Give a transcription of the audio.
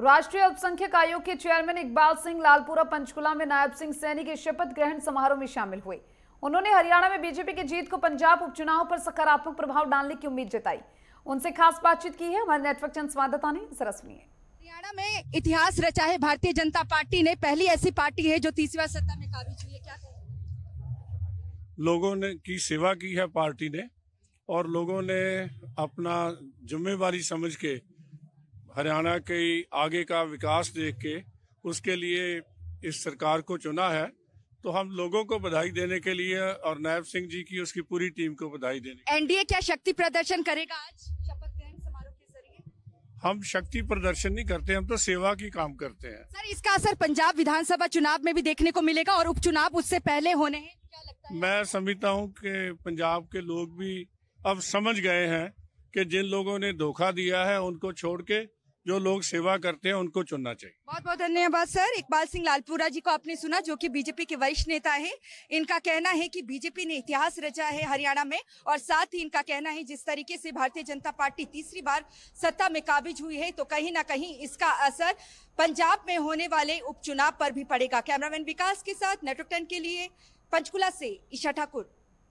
राष्ट्रीय अल्पसंख्यक आयोग के चेयरमैन इकबाल सिंह लालपुरा पंचकुला में नायब सिंह सैनी के शपथ ग्रहण समारोह में शामिल हुए उन्होंने हरियाणा में बीजेपी की जीत को पंजाब उपचुनाव पर सकारात्मक प्रभाव डालने की उम्मीद जताई उनसे खास बातचीत की है हमारे नेटवर्क संवाददाता ने जरा हरियाणा में इतिहास रचा है भारतीय जनता पार्टी ने पहली ऐसी पार्टी है जो तीसरी सत्ता में काबिज हुई है क्या लोगों ने की सेवा की है पार्टी ने और लोगों ने अपना जिम्मेवारी समझ के हरियाणा के आगे का विकास देख के उसके लिए इस सरकार को चुना है तो हम लोगों को बधाई देने के लिए और नायब सिंह जी की उसकी पूरी टीम को बधाई देने एनडीए क्या शक्ति प्रदर्शन करेगा आज शपथ ग्रहण समारोह के जरिए हम शक्ति प्रदर्शन नहीं करते हम तो सेवा की काम करते हैं सर इसका असर पंजाब विधानसभा चुनाव में भी देखने को मिलेगा और उपचुनाव उससे पहले होने हैं क्या लगता है मैं समझता हूँ कि पंजाब के लोग भी अब समझ गए हैं कि जिन लोगों ने धोखा दिया है उनको छोड़ के जो लोग सेवा करते हैं उनको चुनना चाहिए बहुत बहुत धन्यवाद सर इकबाल सिंह लालपुरा जी को आपने सुना जो कि बीजेपी के वरिष्ठ नेता हैं इनका कहना है कि बीजेपी ने इतिहास रचा है हरियाणा में और साथ ही इनका कहना है जिस तरीके से भारतीय जनता पार्टी तीसरी बार सत्ता में काबिज हुई है तो कहीं ना कहीं इसका असर पंजाब में होने वाले उपचुनाव पर भी पड़ेगा कैमरामैन विकास के साथ नेटवर्क टेन के लिए पंचकुला से ईशा ठाकुर